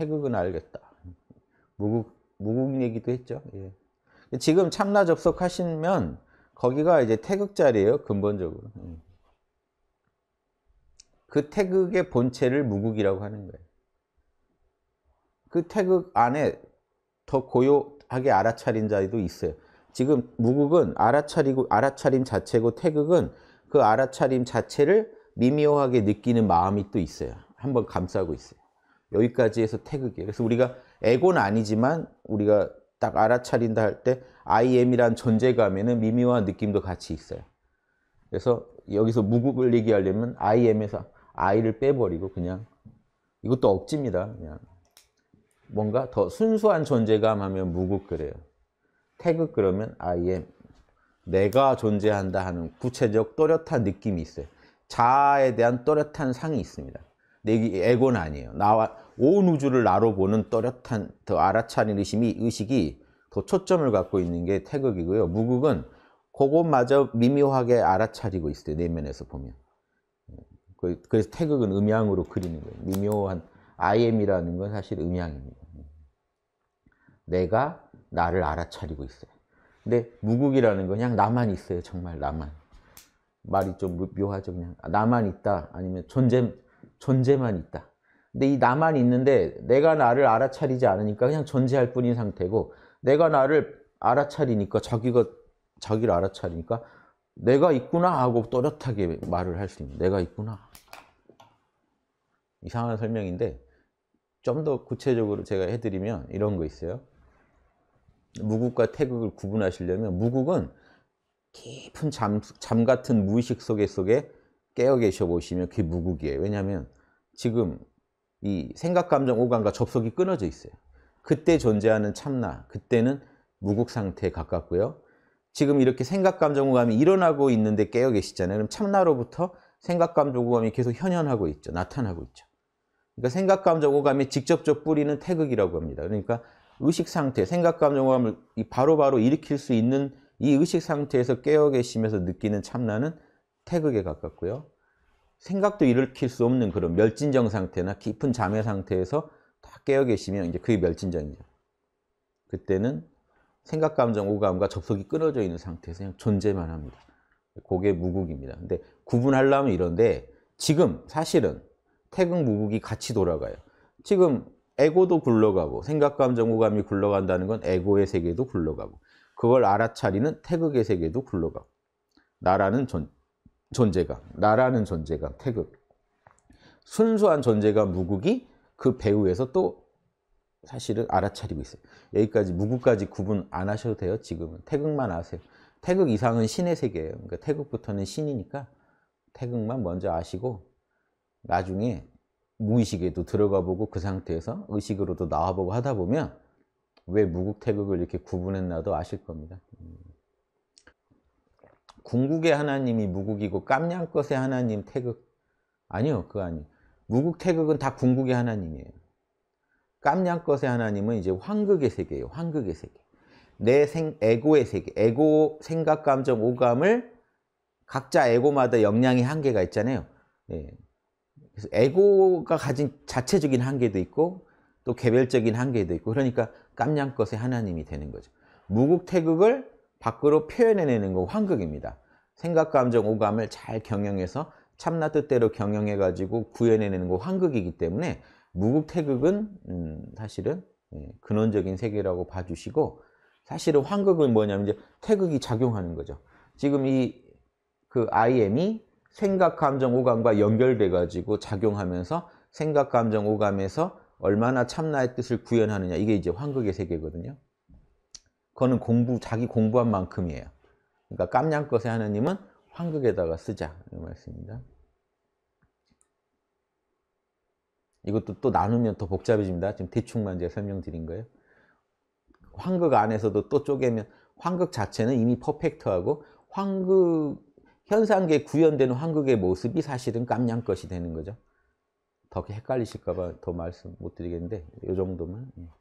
태극은 알겠다. 무국, 무국 얘기도 했죠. 예. 지금 참나 접속하시면 거기가 이제 태극 자리예요. 근본적으로. 예. 그 태극의 본체를 무국이라고 하는 거예요. 그 태극 안에 더 고요하게 알아차린 자리도 있어요. 지금 무극은 알아차리고 알아차림 자체고 태극은 그 알아차림 자체를 미묘하게 느끼는 마음이 또 있어요. 한번 감싸고 있어요. 여기까지 해서 태극이에요. 그래서 우리가 에고는 아니지만 우리가 딱 알아차린다 할 때 I am이란 존재감에는 미미와 느낌도 같이 있어요. 그래서 여기서 무급을 얘기하려면 I am에서 I를 빼버리고 그냥 이것도 억지입니다. 그냥 뭔가 더 순수한 존재감 하면 무급 그래요. 태극 그러면 I am. 내가 존재한다 하는 구체적 또렷한 느낌이 있어요. 자아에 대한 또렷한 상이 있습니다. 내기 에고는 아니에요. 나와 온 우주를 나로 보는 또렷한 더 알아차린 의심이 의식이 더 초점을 갖고 있는 게 태극이고요. 무극은 그것마저 미묘하게 알아차리고 있어요. 내면에서 보면. 그, 그래서 태극은 음양으로 그리는 거예요. 미묘한 IM이라는 건 사실 음양입니다. 내가 나를 알아차리고 있어요. 근데 무극이라는건 그냥 나만 있어요. 정말 나만. 말이 좀 묘하죠. 그냥 아, 나만 있다. 아니면 존재 존재만 있다. 근데 이 나만 있는데 내가 나를 알아차리지 않으니까 그냥 존재할 뿐인 상태고 내가 나를 알아차리니까 자기가 자기를 알아차리니까 내가 있구나 하고 또렷하게 말을 할 수 있는 내가 있구나 이상한 설명인데 좀 더 구체적으로 제가 해드리면 이런 거 있어요 무국과 태극을 구분하시려면 무국은 깊은 잠, 잠 같은 무의식 속에 속에 깨어 계셔 보시면 그게 무국이에요. 왜냐하면 지금 이 생각, 감정, 오감과 접속이 끊어져 있어요. 그때 존재하는 참나, 그때는 무국 상태에 가깝고요. 지금 이렇게 생각, 감정, 오감이 일어나고 있는데 깨어 계시잖아요. 그럼 참나로부터 생각, 감정, 오감이 계속 현현하고 있죠. 나타나고 있죠. 그러니까 생각, 감정, 오감이 직접적 뿌리는 태극이라고 합니다. 그러니까 의식 상태, 생각, 감정, 오감을 바로바로 바로 일으킬 수 있는 이 의식 상태에서 깨어 계시면서 느끼는 참나는 태극에 가깝고요. 생각도 일으킬 수 없는 그런 멸진정 상태나 깊은 잠의 상태에서 다 깨어 계시면 이제 그게 멸진정이죠. 그때는 생각, 감정, 오감과 접속이 끊어져 있는 상태에서 그냥 존재만 합니다. 그게 무국입니다. 근데 구분하려면 이런데 지금 사실은 태극 무국이 같이 돌아가요. 지금 에고도 굴러가고 생각, 감정, 오감이 굴러간다는 건 에고의 세계도 굴러가고 그걸 알아차리는 태극의 세계도 굴러가고 나라는 존, 존재가, 나라는 존재가 태극. 순수한 존재가 무국이 그 배후에서 또 사실은 알아차리고 있어요. 여기까지 무국까지 구분 안 하셔도 돼요. 지금은 태극만 아세요. 태극 이상은 신의 세계예요. 그러니까 태극부터는 신이니까 태극만 먼저 아시고 나중에 무의식에도 들어가 보고 그 상태에서 의식으로도 나와보고 하다 보면 왜 무국 태극을 이렇게 구분했나도 아실 겁니다. 음. 궁극의 하나님이 무국이고 깜냥 것의 하나님 태극 아니요 그거 아니에요 무국 태극은 다 궁극의 하나님이에요 깜냥 것의 하나님은 이제 황극의 세계예요 황극의 세계 내 생, 에고의 세계 에고 생각 감정 오감을 각자 에고마다 역량이 한계가 있잖아요 예. 그래서 에고가 가진 자체적인 한계도 있고 또 개별적인 한계도 있고 그러니까 깜냥 것의 하나님이 되는 거죠 무국 태극을 밖으로 표현해내는 거 황극입니다. 생각, 감정, 오감을 잘 경영해서 참나 뜻대로 경영해 가지고 구현해내는 거 환극이기 때문에 무극태극은 음, 사실은 예, 근원적인 세계라고 봐주시고 사실은 환극은 뭐냐면 이제 태극이 작용하는 거죠. 지금 이 그 IM이 생각, 감정, 오감과 연결돼 가지고 작용하면서 생각, 감정, 오감에서 얼마나 참나의 뜻을 구현하느냐 이게 이제 환극의 세계거든요. 그거는 공부 자기 공부한 만큼이에요. 그러니까 깜냥것에 하나님은 황극에다가 쓰자 이 말씀입니다. 이것도 또 나누면 더 복잡해집니다. 지금 대충만 제가 설명드린 거예요. 황극 안에서도 또 쪼개면 황극 자체는 이미 퍼펙트하고 황극 현상계 구현되는 황극의 모습이 사실은 깜냥 것이 되는 거죠. 더 헷갈리실까 봐 더 말씀 못 드리겠는데 이 정도만 예.